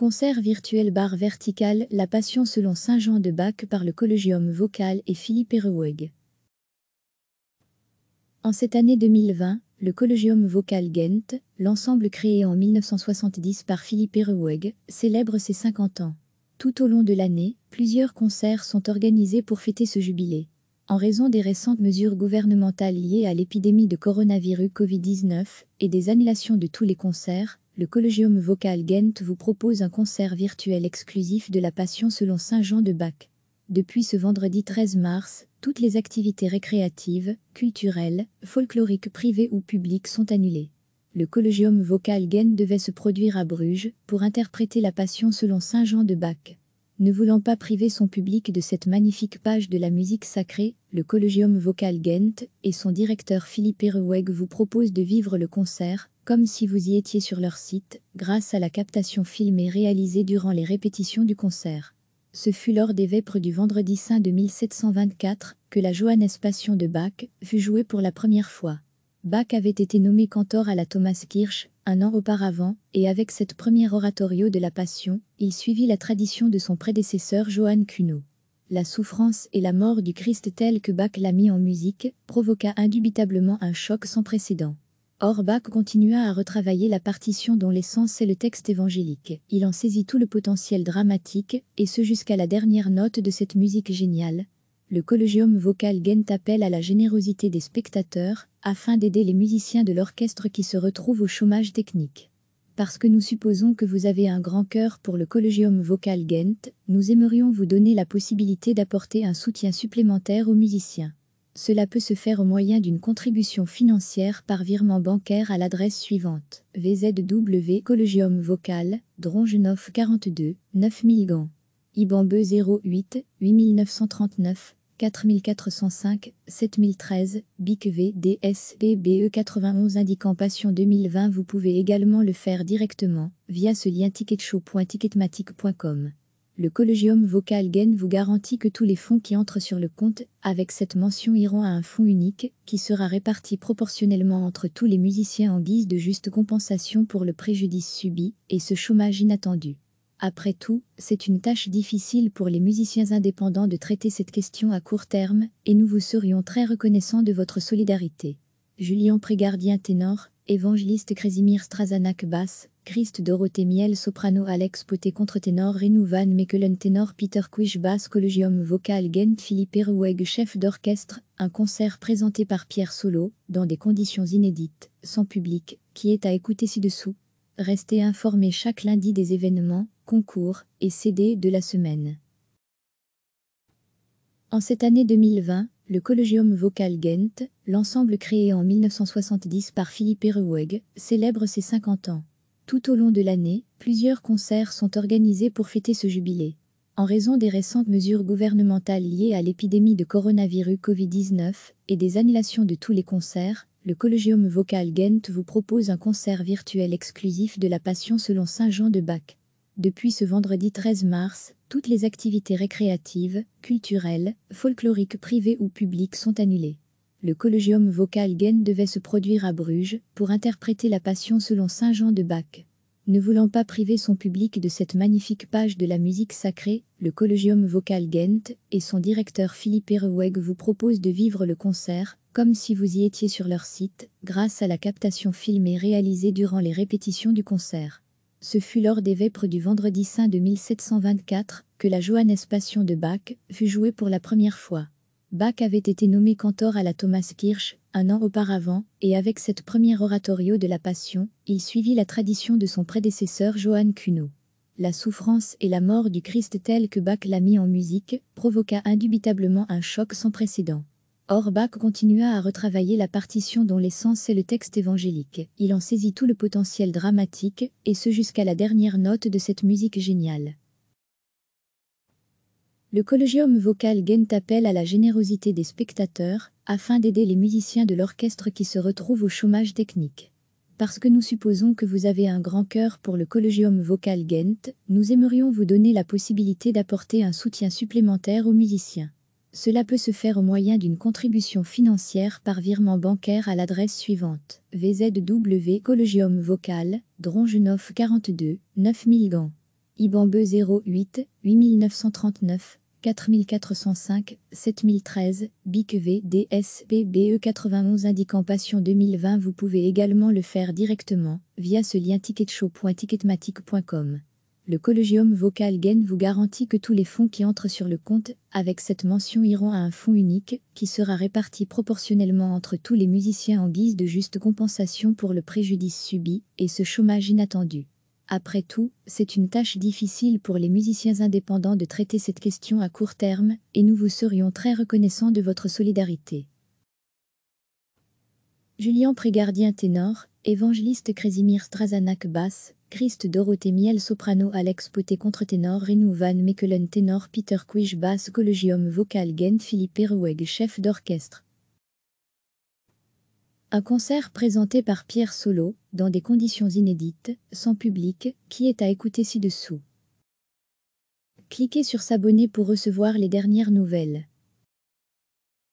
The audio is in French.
Concert virtuel bar vertical La Passion selon Saint Jean de Bach par le Collegium Vocal et Philippe Ereweg. En cette année 2020, le Collegium Vocal Ghent, l'ensemble créé en 1970 par Philippe Ereweg, célèbre ses 50 ans. Tout au long de l'année, plusieurs concerts sont organisés pour fêter ce jubilé. En raison des récentes mesures gouvernementales liées à l'épidémie de coronavirus Covid-19 et des annulations de tous les concerts, le Collegium Vocal Ghent vous propose un concert virtuel exclusif de la Passion selon Saint Jean de Bach. Depuis ce vendredi 13 mars, toutes les activités récréatives, culturelles, folkloriques privées ou publiques sont annulées. Le Collegium Vocal Ghent devait se produire à Bruges pour interpréter la Passion selon Saint Jean de Bach. Ne voulant pas priver son public de cette magnifique page de la musique sacrée, le Collegium Vocal Ghent et son directeur Philippe Ereweg vous proposent de vivre le concert comme si vous y étiez sur leur site, grâce à la captation filmée réalisée durant les répétitions du concert. Ce fut lors des vêpres du vendredi saint de 1724 que la Johannes Passion de Bach fut jouée pour la première fois. Bach avait été nommé cantor à la Thomas Kirsch un an auparavant, et avec cette première oratorio de la Passion, il suivit la tradition de son prédécesseur Johann Cuno. La souffrance et la mort du Christ telle que Bach l'a mis en musique provoqua indubitablement un choc sans précédent. Orbach continua à retravailler la partition dont l'essence est le texte évangélique. Il en saisit tout le potentiel dramatique, et ce jusqu'à la dernière note de cette musique géniale. Le collégium Vocal Ghent appelle à la générosité des spectateurs, afin d'aider les musiciens de l'orchestre qui se retrouvent au chômage technique. Parce que nous supposons que vous avez un grand cœur pour le Collegium Vocal Gent, nous aimerions vous donner la possibilité d'apporter un soutien supplémentaire aux musiciens. Cela peut se faire au moyen d'une contribution financière par virement bancaire à l'adresse suivante VZW Collegium Vocal, Drongenov 42, 9000 Gand. ibambe 08 8939 4405 7013 BIC 91 e indiquant Passion 2020 vous pouvez également le faire directement via ce lien ticketshow.ticketmatic.com le collegium Gen vous garantit que tous les fonds qui entrent sur le compte, avec cette mention iront à un fonds unique, qui sera réparti proportionnellement entre tous les musiciens en guise de juste compensation pour le préjudice subi et ce chômage inattendu. Après tout, c'est une tâche difficile pour les musiciens indépendants de traiter cette question à court terme, et nous vous serions très reconnaissants de votre solidarité. Julien Prégardien ténor, évangéliste Crésimir Strazanak basse, Christ Dorothée Miel soprano Alex Poté contre-ténor Renou Van Mechelen ténor Peter Quish Bass collegium vocal Gent Philippe Erweg chef d'orchestre, un concert présenté par Pierre Solo, dans des conditions inédites, sans public, qui est à écouter ci-dessous. Restez informés chaque lundi des événements, concours et CD de la semaine. En cette année 2020, le Collegium Vocal Gent, l'ensemble créé en 1970 par Philippe Erweg, célèbre ses 50 ans. Tout au long de l'année, plusieurs concerts sont organisés pour fêter ce jubilé. En raison des récentes mesures gouvernementales liées à l'épidémie de coronavirus Covid-19 et des annulations de tous les concerts, le Collegium Vocal Ghent vous propose un concert virtuel exclusif de la Passion selon Saint Jean de Bach. Depuis ce vendredi 13 mars, toutes les activités récréatives, culturelles, folkloriques privées ou publiques sont annulées le collegium Ghent devait se produire à Bruges pour interpréter la Passion selon saint Jean de Bach. Ne voulant pas priver son public de cette magnifique page de la musique sacrée, le Collegium Vocal Ghent et son directeur Philippe Ereweg vous proposent de vivre le concert, comme si vous y étiez sur leur site, grâce à la captation filmée réalisée durant les répétitions du concert. Ce fut lors des vêpres du Vendredi Saint de 1724 que la Johannes Passion de Bach fut jouée pour la première fois. Bach avait été nommé cantor à la Thomas Kirsch, un an auparavant, et avec cette première oratorio de la Passion, il suivit la tradition de son prédécesseur Johann Cuno. La souffrance et la mort du Christ telle que Bach l'a mis en musique provoqua indubitablement un choc sans précédent. Or Bach continua à retravailler la partition dont l'essence est le texte évangélique. Il en saisit tout le potentiel dramatique, et ce jusqu'à la dernière note de cette musique géniale. Le collegium vocal Ghent appelle à la générosité des spectateurs afin d'aider les musiciens de l'orchestre qui se retrouvent au chômage technique. Parce que nous supposons que vous avez un grand cœur pour le collegium vocal Ghent, nous aimerions vous donner la possibilité d'apporter un soutien supplémentaire aux musiciens. Cela peut se faire au moyen d'une contribution financière par virement bancaire à l'adresse suivante VZW Collegium Vocal, Drongenov 42, 9000 Gans. IBAN 08 8939 4405, 7013, BIC dspbe 91 indiquant passion 2020 Vous pouvez également le faire directement via ce lien ticketshow.ticketmatic.com. Le collegium vocal gain vous garantit que tous les fonds qui entrent sur le compte, avec cette mention iront à un fonds unique, qui sera réparti proportionnellement entre tous les musiciens en guise de juste compensation pour le préjudice subi et ce chômage inattendu. Après tout, c'est une tâche difficile pour les musiciens indépendants de traiter cette question à court terme, et nous vous serions très reconnaissants de votre solidarité. Julien Prégardien ténor, Évangéliste Cresimir Strazanak basse, Christ Dorothée Miel soprano Alex Poté contre-ténor Renou Van Mekelen ténor Peter Quij basse Collegium vocal Gen Philippe Eroueg, chef d'orchestre un concert présenté par Pierre Solo, dans des conditions inédites, sans public, qui est à écouter ci-dessous. Cliquez sur s'abonner pour recevoir les dernières nouvelles.